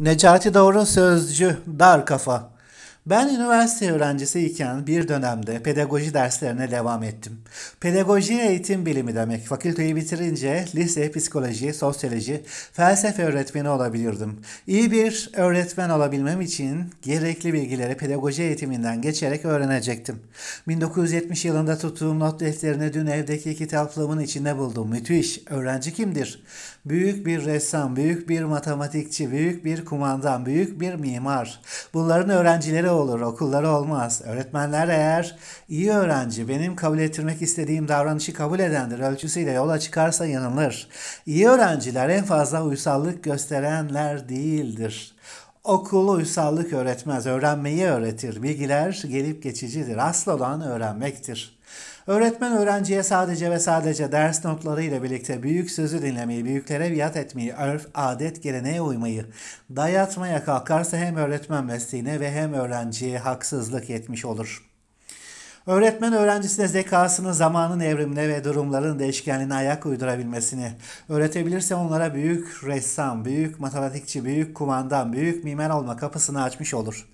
Necati Doğru Sözcü Dar Kafa ben üniversite öğrencisiyken bir dönemde pedagoji derslerine devam ettim. Pedagoji eğitim bilimi demek. Fakülteyi bitirince lise, psikoloji, sosyoloji, felsefe öğretmeni olabilirdim. İyi bir öğretmen olabilmem için gerekli bilgileri pedagoji eğitiminden geçerek öğrenecektim. 1970 yılında tuttuğum not defterini dün evdeki kitaplığımın içinde buldum. Müthiş. Öğrenci kimdir? Büyük bir ressam, büyük bir matematikçi, büyük bir kumandan, büyük bir mimar. Bunların öğrencileri olur, okulları olmaz. Öğretmenler eğer iyi öğrenci, benim kabul ettirmek istediğim davranışı kabul edendir ölçüsüyle yola çıkarsa yanılır. İyi öğrenciler en fazla uysallık gösterenler değildir. Okul uysallık öğretmez, öğrenmeyi öğretir. Bilgiler gelip geçicidir. Asıl olan öğrenmektir. Öğretmen öğrenciye sadece ve sadece ders notlarıyla birlikte büyük sözü dinlemeyi, büyüklere biat etmeyi, örf, adet, geleneğe uymayı dayatmaya kalkarsa hem öğretmen mesleğine ve hem öğrenciye haksızlık etmiş olur.'' Öğretmen öğrencisine zekasını, zamanın evrimine ve durumların değişkenliğine ayak uydurabilmesini, öğretebilirse onlara büyük ressam, büyük matematikçi, büyük kumandan, büyük mimar olma kapısını açmış olur.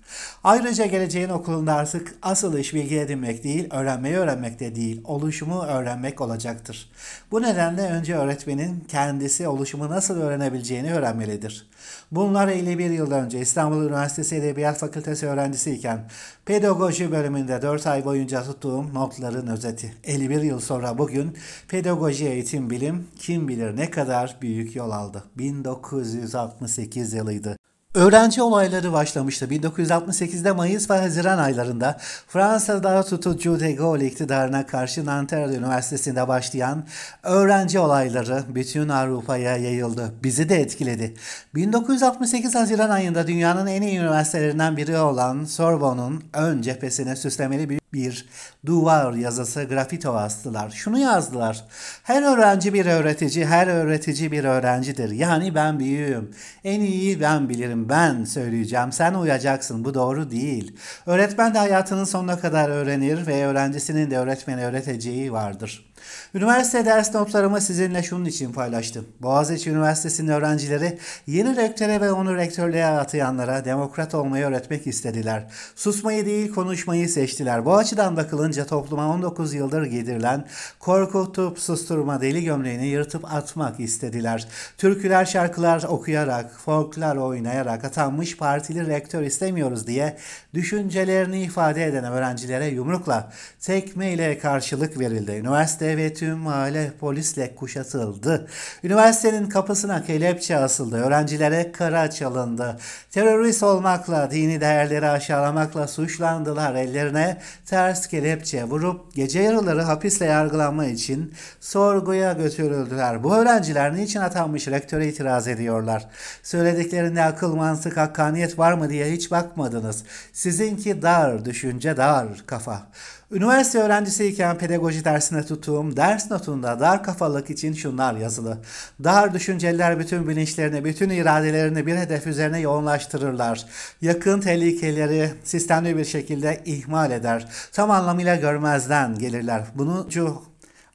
Ayrıca geleceğin okulunda artık asıl iş bilgi edinmek değil, öğrenmeyi öğrenmek de değil, oluşumu öğrenmek olacaktır. Bu nedenle önce öğretmenin kendisi oluşumu nasıl öğrenebileceğini öğrenmelidir. Bunlar 51 yıl önce İstanbul Üniversitesi Edebiyat Fakültesi öğrencisiyken pedagoji bölümünde 4 ay boyunca tuttuğum notların özeti. 51 yıl sonra bugün pedagoji eğitim bilim kim bilir ne kadar büyük yol aldı. 1968 yılıydı. Öğrenci olayları başlamıştı. 1968'de Mayıs ve Haziran aylarında Fransa'da tutucu de Gaulle iktidarına karşı Nanterre Üniversitesi'nde başlayan öğrenci olayları bütün Avrupa'ya yayıldı. Bizi de etkiledi. 1968 Haziran ayında dünyanın en iyi üniversitelerinden biri olan Sorbonne'un ön cephesine süslemeli bir bir duvar yazısı grafito astılar. Şunu yazdılar. Her öğrenci bir öğretici, her öğretici bir öğrencidir. Yani ben büyüğüm. En iyi ben bilirim. Ben söyleyeceğim. Sen uyacaksın. Bu doğru değil. Öğretmen de hayatının sonuna kadar öğrenir ve öğrencisinin de öğretmeni öğreteceği vardır. Üniversite ders notlarımı sizinle şunun için paylaştım. Boğaziçi Üniversitesi'nin öğrencileri yeni rektöre ve onu rektörlüğe atayanlara demokrat olmayı öğretmek istediler. Susmayı değil konuşmayı seçtiler. Bu açıdan bakılınca topluma 19 yıldır giydirilen korkutup susturma deli gömleğini yırtıp atmak istediler. Türküler şarkılar okuyarak, folklar oynayarak atanmış partili rektör istemiyoruz diye düşüncelerini ifade eden öğrencilere yumrukla, tekme ile karşılık verildi. Üniversite ve tüm mahalle polisle kuşatıldı. Üniversitenin kapısına kelepçe asıldı. Öğrencilere kara çalındı. Terörist olmakla, dini değerleri aşağılamakla suçlandılar. Ellerine ters kelepçe vurup gece yarıları hapisle yargılanma için sorguya götürüldüler. Bu öğrenciler niçin atanmış rektöre itiraz ediyorlar? Söylediklerinde akıl, mantık, hakkaniyet var mı diye hiç bakmadınız. Sizinki dar, düşünce dar kafa. Üniversite öğrencisiyken pedagoji dersine tuttuğum ders notunda dar kafalık için şunlar yazılı. Dar düşünceler bütün bilinçlerini, bütün iradelerini bir hedef üzerine yoğunlaştırırlar. Yakın tehlikeleri sistemli bir şekilde ihmal eder. Tam anlamıyla görmezden gelirler. Bunu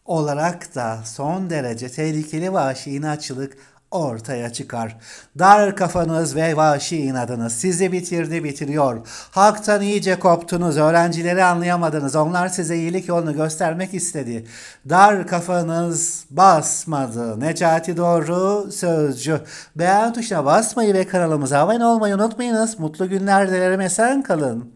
olarak da son derece tehlikeli ve aşinatçılık ortaya çıkar. Dar kafanız ve vahşi inadınız sizi bitirdi bitiriyor. Halktan iyice koptunuz, öğrencileri anlayamadınız. Onlar size iyilik yolunu göstermek istedi. Dar kafanız basmadı. Necati Doğru Sözcü. Beğen tuşuna basmayı ve kanalımıza abone olmayı unutmayınız. Mutlu günler dilerim esen kalın.